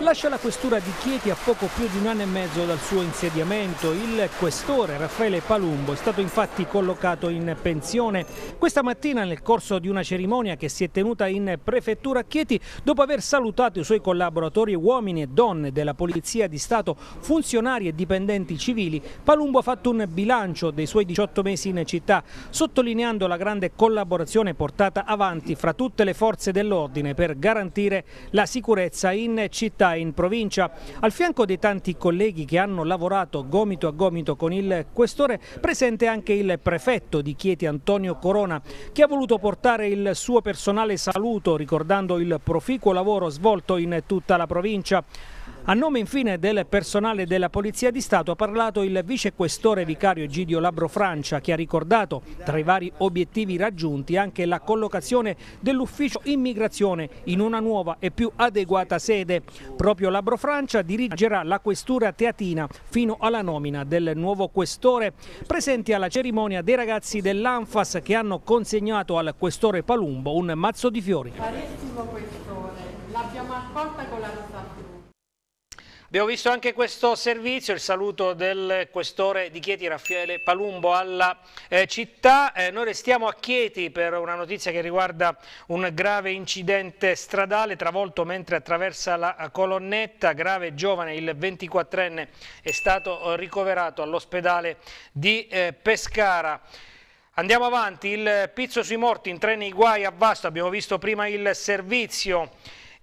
lascia la questura di Chieti a poco più di un anno e mezzo dal suo insediamento. Il questore Raffaele Palumbo è stato infatti collocato in pensione. Questa mattina nel corso di una cerimonia che si è tenuta in prefettura Chieti, dopo aver salutato i suoi collaboratori uomini e donne della Polizia di Stato, funzionari e dipendenti civili, Palumbo ha fatto un bilancio dei suoi 18 mesi in città, sottolineando la grande collaborazione portata avanti fra tutte le forze dell'ordine per garantire la sicurezza in città città e in provincia. Al fianco dei tanti colleghi che hanno lavorato gomito a gomito con il questore, presente anche il prefetto di Chieti Antonio Corona, che ha voluto portare il suo personale saluto ricordando il proficuo lavoro svolto in tutta la provincia. A nome infine del personale della Polizia di Stato ha parlato il vicequestore vicario Egidio Labro Francia che ha ricordato tra i vari obiettivi raggiunti anche la collocazione dell'ufficio immigrazione in una nuova e più adeguata sede. Proprio Labro Francia dirigerà la questura teatina fino alla nomina del nuovo questore. Presenti alla cerimonia dei ragazzi dell'Anfas che hanno consegnato al questore Palumbo un mazzo di fiori. Abbiamo visto anche questo servizio, il saluto del questore di Chieti Raffaele Palumbo alla eh, città. Eh, noi restiamo a Chieti per una notizia che riguarda un grave incidente stradale travolto mentre attraversa la eh, colonnetta. Grave giovane, il 24enne, è stato eh, ricoverato all'ospedale di eh, Pescara. Andiamo avanti, il pizzo sui morti in treni nei guai a Vasto, abbiamo visto prima il servizio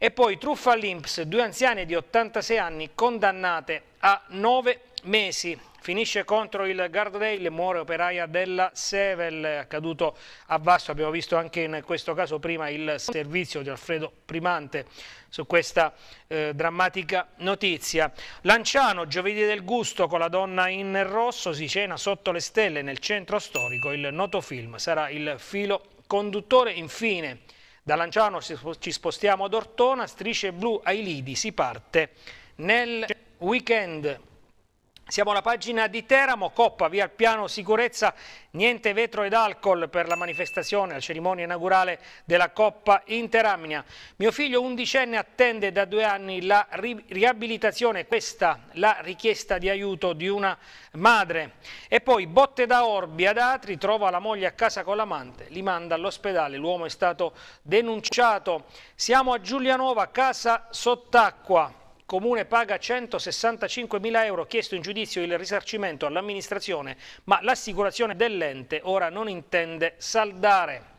e poi truffa all'Inps, due anziane di 86 anni condannate a 9 mesi. Finisce contro il Gardodale, muore operaia della Sevel, accaduto a Vasto. Abbiamo visto anche in questo caso prima il servizio di Alfredo Primante su questa eh, drammatica notizia. Lanciano, giovedì del gusto con la donna in rosso, si cena sotto le stelle nel centro storico. Il noto film sarà il filo conduttore. Infine, da Lanciano ci spostiamo ad Ortona, strisce blu ai lidi, si parte nel weekend siamo alla pagina di Teramo, Coppa, via il piano sicurezza, niente vetro ed alcol per la manifestazione, la cerimonia inaugurale della Coppa Interamnia. Mio figlio undicenne attende da due anni la ri riabilitazione, questa la richiesta di aiuto di una madre. E poi botte da orbi ad Atri, trova la moglie a casa con l'amante, li manda all'ospedale, l'uomo è stato denunciato. Siamo a Giulianova, casa sott'acqua. Comune paga 165.000 euro, chiesto in giudizio il risarcimento all'amministrazione, ma l'assicurazione dell'ente ora non intende saldare.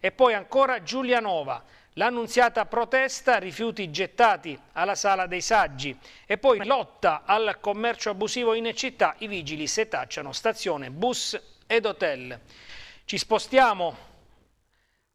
E poi ancora Giulianova, l'annunziata protesta, rifiuti gettati alla sala dei saggi. E poi lotta al commercio abusivo in città, i vigili setacciano stazione, bus ed hotel. Ci spostiamo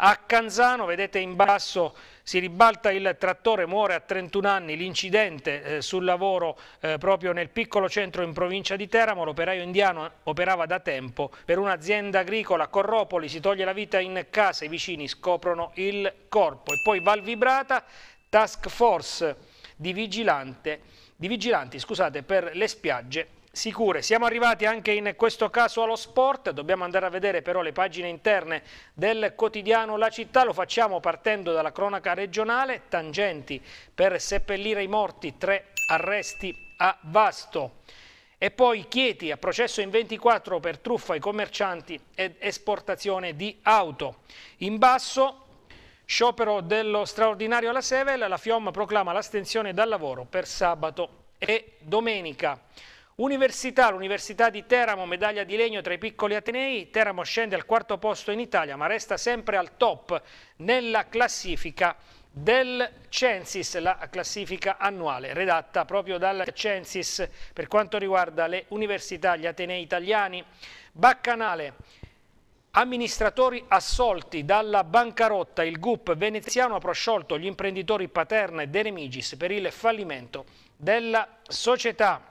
a Canzano, vedete in basso si ribalta il trattore, muore a 31 anni l'incidente eh, sul lavoro eh, proprio nel piccolo centro in provincia di Teramo. L'operaio indiano operava da tempo per un'azienda agricola. Corropoli si toglie la vita in casa, i vicini scoprono il corpo. E poi Valvibrata, task force di, vigilante, di vigilanti scusate, per le spiagge sicure. Siamo arrivati anche in questo caso allo sport, dobbiamo andare a vedere però le pagine interne del quotidiano La Città, lo facciamo partendo dalla cronaca regionale, tangenti per seppellire i morti, tre arresti a Vasto. E poi Chieti a processo in 24 per truffa ai commercianti ed esportazione di auto. In basso Sciopero dello straordinario alla Sevel, la FIOM proclama l'astensione dal lavoro per sabato e domenica. Università, l'Università di Teramo, medaglia di legno tra i piccoli Atenei, Teramo scende al quarto posto in Italia ma resta sempre al top nella classifica del Censis, la classifica annuale redatta proprio dal Censis per quanto riguarda le università, gli Atenei italiani. Baccanale, amministratori assolti dalla bancarotta, il GUP veneziano ha prosciolto gli imprenditori Paterna e De Remigis per il fallimento della società.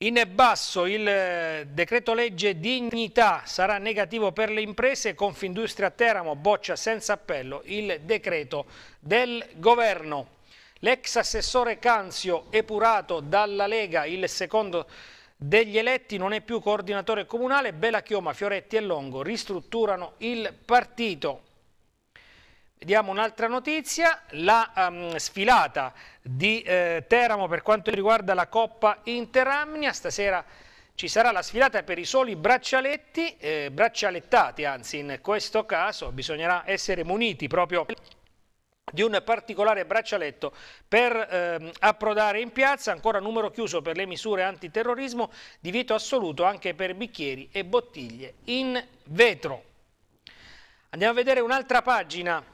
In basso il eh, decreto legge dignità sarà negativo per le imprese, Confindustria Teramo boccia senza appello il decreto del governo. L'ex assessore Canzio, epurato dalla Lega, il secondo degli eletti, non è più coordinatore comunale, Bella Chioma, Fioretti e Longo ristrutturano il partito. Vediamo un'altra notizia, la um, sfilata di eh, Teramo per quanto riguarda la Coppa Interamnia, stasera ci sarà la sfilata per i soli braccialetti, eh, braccialettati anzi in questo caso bisognerà essere muniti proprio di un particolare braccialetto per ehm, approdare in piazza, ancora numero chiuso per le misure antiterrorismo, divieto assoluto anche per bicchieri e bottiglie in vetro. Andiamo a vedere un'altra pagina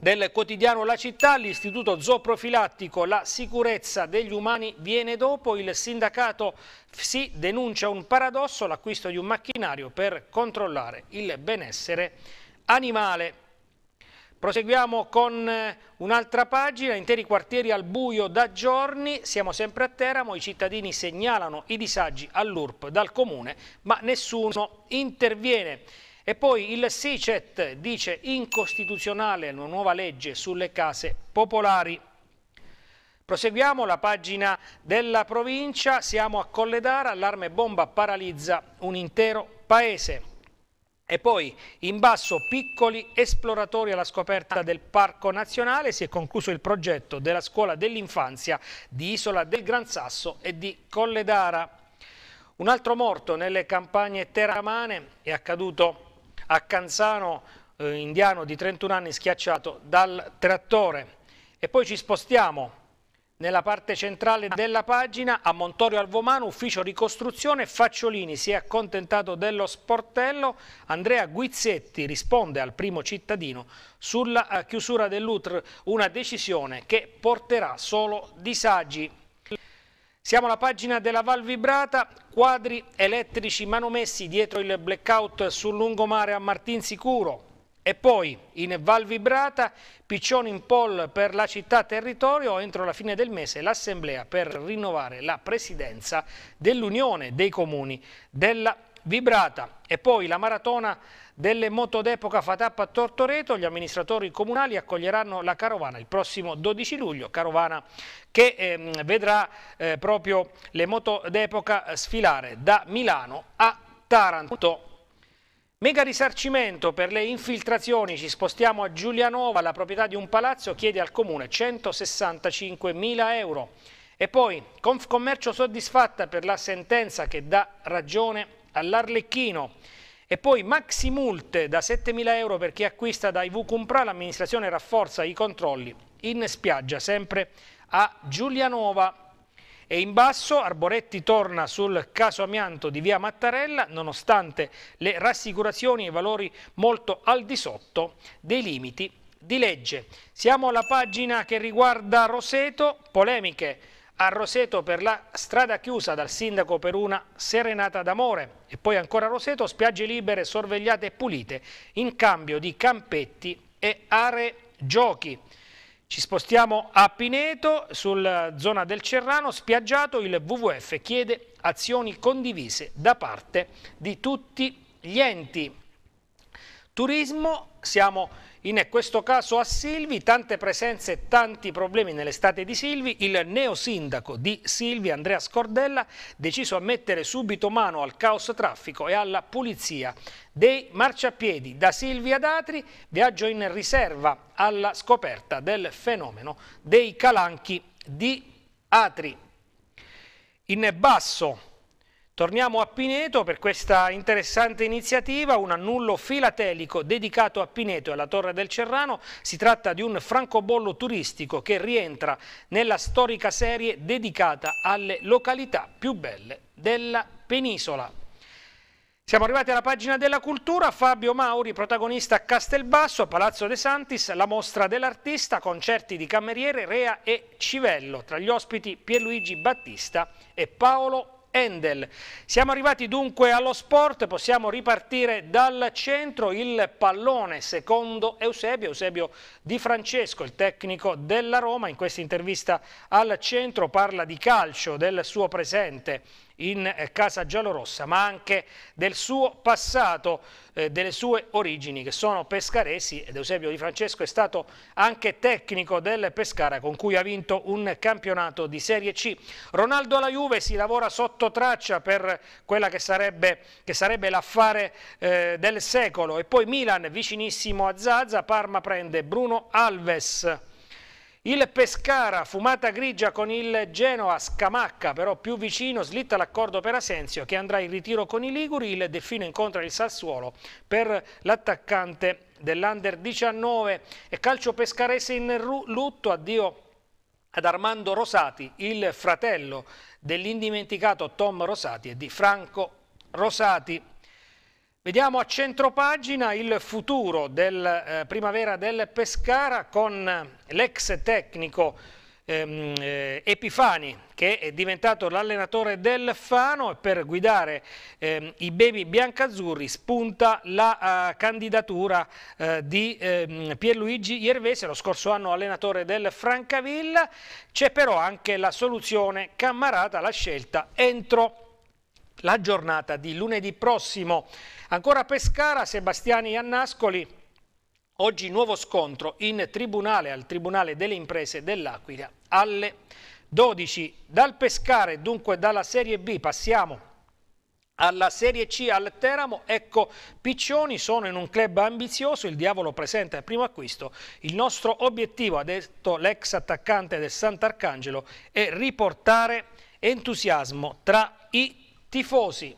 del quotidiano La Città, l'istituto zooprofilattico La sicurezza degli umani viene dopo, il sindacato si denuncia un paradosso, l'acquisto di un macchinario per controllare il benessere animale. Proseguiamo con eh, un'altra pagina, interi quartieri al buio da giorni, siamo sempre a Teramo, i cittadini segnalano i disagi all'URP dal comune ma nessuno interviene. E poi il SICET dice incostituzionale una nuova legge sulle case popolari. Proseguiamo la pagina della provincia, siamo a Colledara, allarme bomba paralizza un intero paese. E poi in basso piccoli esploratori alla scoperta del Parco Nazionale, si è concluso il progetto della scuola dell'infanzia di Isola del Gran Sasso e di Colledara. Un altro morto nelle campagne terramane è accaduto a Canzano, eh, indiano di 31 anni schiacciato dal trattore. E poi ci spostiamo nella parte centrale della pagina, a Montorio Alvomano, ufficio ricostruzione, Facciolini si è accontentato dello sportello, Andrea Guizzetti risponde al primo cittadino sulla eh, chiusura dell'UTR, una decisione che porterà solo disagi. Siamo alla pagina della Val Vibrata, quadri elettrici manomessi dietro il blackout sul lungomare a Martinsicuro. E poi in Val Vibrata, piccioni in poll per la città territorio, entro la fine del mese l'assemblea per rinnovare la presidenza dell'Unione dei Comuni della Vibrata. E poi la maratona delle moto d'epoca Fatappa a Tortoreto, gli amministratori comunali accoglieranno la carovana il prossimo 12 luglio, carovana che eh, vedrà eh, proprio le moto d'epoca sfilare da Milano a Taranto. Mega risarcimento per le infiltrazioni, ci spostiamo a Giulianova, la proprietà di un palazzo chiede al comune 165 mila euro. E poi Confcommercio soddisfatta per la sentenza che dà ragione all'Arlecchino. E poi maxi multe da 7.000 euro per chi acquista da IV l'amministrazione rafforza i controlli in spiaggia, sempre a Giulianova. E in basso Arboretti torna sul caso amianto di via Mattarella, nonostante le rassicurazioni e i valori molto al di sotto dei limiti di legge. Siamo alla pagina che riguarda Roseto, polemiche a Roseto per la strada chiusa dal sindaco per una serenata d'amore e poi ancora a Roseto spiagge libere sorvegliate e pulite in cambio di campetti e aree giochi. Ci spostiamo a Pineto, sulla eh, zona del Cerrano, spiaggiato, il WWF chiede azioni condivise da parte di tutti gli enti. Turismo, siamo in questo caso a Silvi, tante presenze e tanti problemi nell'estate di Silvi, il neo sindaco di Silvi Andrea Scordella deciso a mettere subito mano al caos traffico e alla pulizia dei marciapiedi. Da Silvi ad Atri, viaggio in riserva alla scoperta del fenomeno dei calanchi di Atri. In basso Torniamo a Pineto per questa interessante iniziativa, un annullo filatelico dedicato a Pineto e alla Torre del Cerrano. Si tratta di un francobollo turistico che rientra nella storica serie dedicata alle località più belle della penisola. Siamo arrivati alla pagina della cultura, Fabio Mauri, protagonista a Castelbasso, a Palazzo De Santis, la mostra dell'artista, concerti di cameriere, Rea e Civello, tra gli ospiti Pierluigi Battista e Paolo Endel. Siamo arrivati dunque allo sport, possiamo ripartire dal centro, il pallone secondo Eusebio, Eusebio Di Francesco, il tecnico della Roma, in questa intervista al centro parla di calcio, del suo presente in eh, Casa Giallorossa, ma anche del suo passato, eh, delle sue origini che sono pescaresi ed Eusebio Di Francesco è stato anche tecnico del Pescara con cui ha vinto un campionato di Serie C. Ronaldo alla Juve si lavora sotto traccia per quella che sarebbe, che sarebbe l'affare eh, del secolo e poi Milan vicinissimo a Zaza, Parma prende Bruno Alves. Il Pescara, fumata grigia con il Genoa, Scamacca però più vicino, slitta l'accordo per Asensio che andrà in ritiro con i Liguri, il Delfino incontra il Sassuolo per l'attaccante dell'Under 19 e calcio pescarese in lutto, addio ad Armando Rosati, il fratello dell'indimenticato Tom Rosati e di Franco Rosati. Vediamo a centropagina il futuro del eh, Primavera del Pescara con eh, l'ex tecnico ehm, eh, Epifani che è diventato l'allenatore del Fano e per guidare ehm, i bevi biancazzurri spunta la eh, candidatura eh, di ehm, Pierluigi Iervese, lo scorso anno allenatore del Francavilla. C'è però anche la soluzione Cammarata, la scelta entro la giornata di lunedì prossimo. Ancora a Pescara, Sebastiani Annascoli. Oggi nuovo scontro in tribunale al Tribunale delle Imprese dell'Aquila alle 12. Dal Pescare, dunque dalla Serie B passiamo alla Serie C al Teramo, ecco Piccioni, sono in un club ambizioso, il diavolo presenta il primo acquisto. Il nostro obiettivo, ha detto l'ex attaccante del Sant'Arcangelo, è riportare entusiasmo tra i tifosi.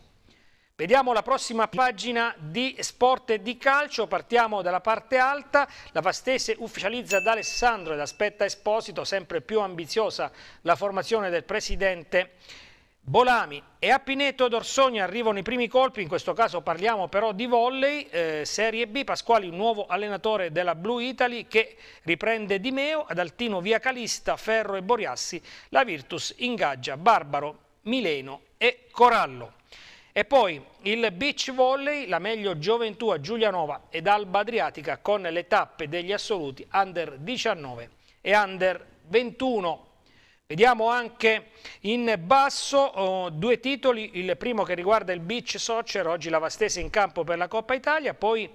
Vediamo la prossima pagina di sport e di calcio, partiamo dalla parte alta, la Vastese ufficializza ad Alessandro ed aspetta Esposito, sempre più ambiziosa la formazione del presidente Bolami e a Pineto Dorsogna arrivano i primi colpi, in questo caso parliamo però di volley, eh, Serie B, Pasquali un nuovo allenatore della Blue Italy che riprende Di Meo, ad Altino via Calista, Ferro e Boriassi, la Virtus ingaggia Barbaro Mileno e Corallo. E poi il beach volley, la meglio gioventù a Giulianova ed Alba Adriatica con le tappe degli assoluti under 19 e under 21. Vediamo anche in basso oh, due titoli, il primo che riguarda il beach soccer, oggi la Vastese in campo per la Coppa Italia, poi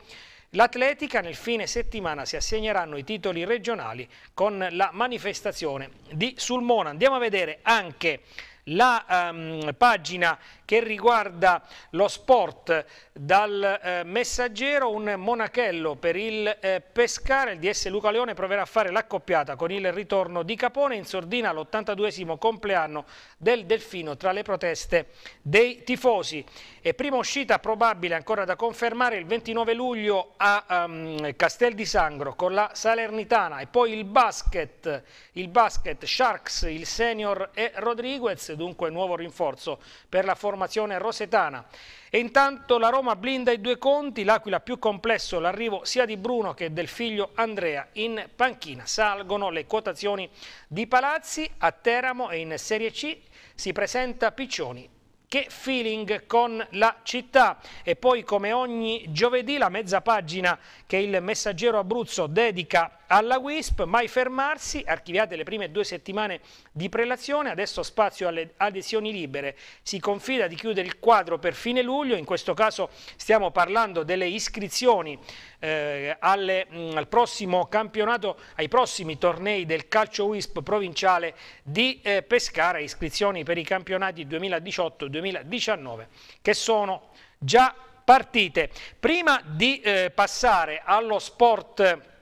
l'atletica nel fine settimana si assegneranno i titoli regionali con la manifestazione di Sulmona. Andiamo a vedere anche la um, pagina che riguarda lo sport dal eh, messaggero, un monachello per il eh, Pescara, il DS Luca Leone proverà a fare l'accoppiata con il ritorno di Capone in sordina all'82 compleanno del Delfino tra le proteste dei tifosi e prima uscita probabile ancora da confermare il 29 luglio a um, Castel di Sangro con la Salernitana e poi il basket, il basket Sharks, il senior e Rodriguez, dunque nuovo rinforzo per la formazione formazione rossetana. E intanto la Roma blinda i due conti, l'Aquila più complesso l'arrivo sia di Bruno che del figlio Andrea in panchina. Salgono le quotazioni di Palazzi a Teramo e in Serie C si presenta Piccioni che feeling con la città e poi come ogni giovedì la mezza pagina che il messaggero Abruzzo dedica alla WISP, mai fermarsi, archiviate le prime due settimane di prelazione, adesso spazio alle adesioni libere, si confida di chiudere il quadro per fine luglio, in questo caso stiamo parlando delle iscrizioni eh, alle, mh, mm, al prossimo campionato, ai prossimi tornei del calcio WISP provinciale di eh, Pescara, iscrizioni per i campionati 2018-2019 che sono già partite. Prima di eh, passare allo sport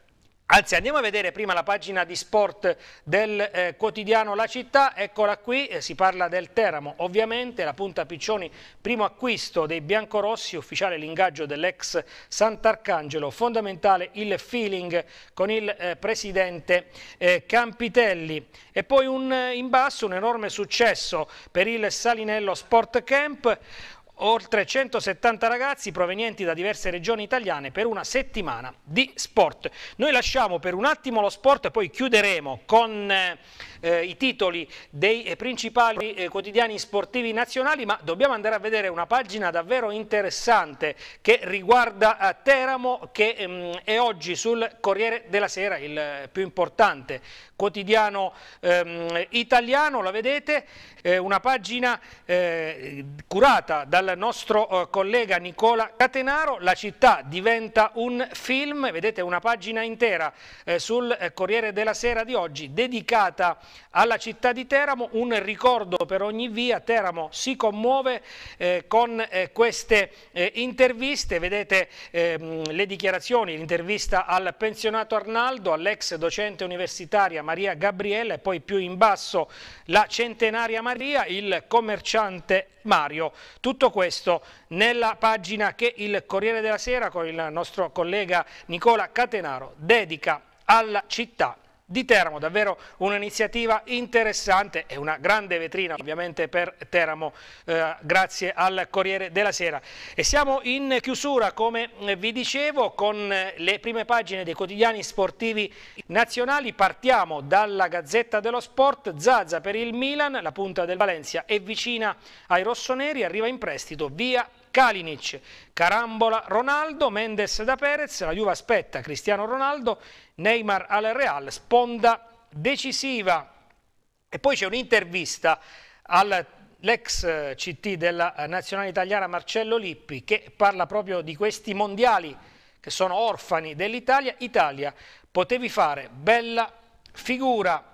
Anzi, andiamo a vedere prima la pagina di sport del eh, quotidiano La Città, eccola qui, eh, si parla del Teramo, ovviamente la punta Piccioni, primo acquisto dei biancorossi, ufficiale l'ingaggio dell'ex Sant'Arcangelo, fondamentale il feeling con il eh, presidente eh, Campitelli. E poi un, eh, in basso un enorme successo per il Salinello Sport Camp, oltre 170 ragazzi provenienti da diverse regioni italiane per una settimana di sport. Noi lasciamo per un attimo lo sport e poi chiuderemo con eh, eh i titoli dei eh, principali eh, quotidiani sportivi nazionali, ma dobbiamo andare a vedere una pagina davvero interessante che riguarda eh, Teramo che ehm, è oggi sul Corriere della Sera, il più importante quotidiano ehm, italiano, la vedete, eh, una pagina curata dal dal nostro eh, collega Nicola Catenaro, la città diventa un film, vedete una pagina intera eh, sul eh, Corriere della Sera di oggi dedicata alla città di Teramo, un ricordo per ogni via, Teramo si commuove con queste interviste, vedete ehm, le dichiarazioni, l'intervista al pensionato Arnaldo, all'ex docente universitaria Maria Gabriella e poi più in basso la centenaria Maria, il commerciante Mario. Tutto questo nella pagina che il Corriere della Sera con il nostro collega Nicola Catenaro dedica alla città di Teramo, davvero un'iniziativa interessante e una grande vetrina ovviamente per Teramo eh, grazie al Corriere della Sera. E siamo in chiusura come eh, vi dicevo con eh, le prime pagine dei quotidiani sportivi nazionali, partiamo dalla Gazzetta dello Sport, Zaza per il Milan, la punta del Valencia è vicina ai rossoneri, arriva in prestito via Kalinic, Carambola, Ronaldo, Mendes da Perez, la Juve aspetta Cristiano Ronaldo, Neymar al Real, sponda decisiva. E poi c'è un'intervista al l'ex eh, CT della eh, nazionale italiana Marcello Lippi che parla proprio di questi mondiali che sono orfani dell'Italia. Italia, potevi fare bella figura.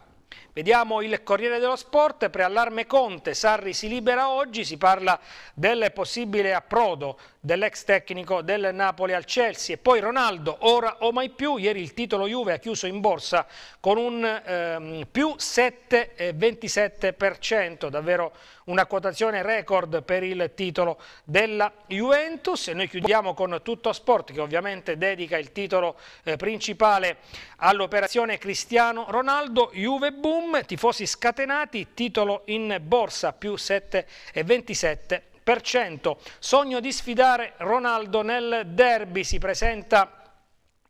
Vediamo il Corriere dello Sport, preallarme Conte, Sarri si libera oggi, si parla del possibile approdo dell'ex tecnico del Napoli al Chelsea e poi Ronaldo, ora o mai più, ieri il titolo Juve ha chiuso in borsa con un ehm, più 7,27%, davvero una quotazione record per il titolo della Juventus e noi chiudiamo con Tutto Sport che ovviamente dedica il titolo eh, principale all'operazione Cristiano Ronaldo, Juve boom, tifosi scatenati, titolo in borsa più 7,27%. Sogno di sfidare Ronaldo nel derby, si presenta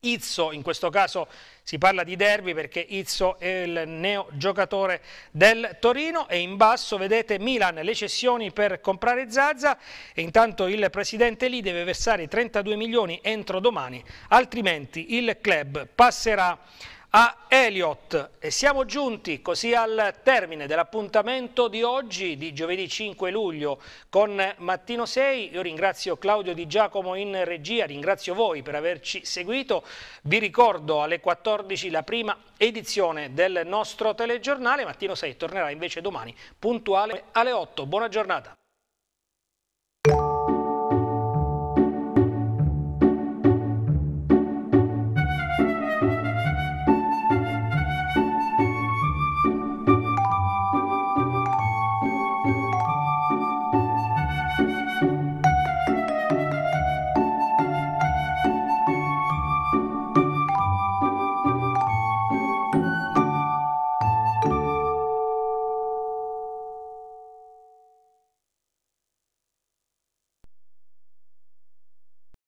Izzo, in questo caso si parla di derby perché Izzo è il neo giocatore del Torino e in basso vedete Milan, le cessioni per comprare Zaza e intanto il presidente lì deve versare 32 milioni entro domani, altrimenti il club passerà a Elliot e siamo giunti così al termine dell'appuntamento di oggi di giovedì 5 luglio con Mattino 6 io ringrazio Claudio Di Giacomo in regia ringrazio voi per averci seguito vi ricordo alle 14 la prima edizione del nostro telegiornale Mattino 6 tornerà invece domani puntuale alle 8 buona giornata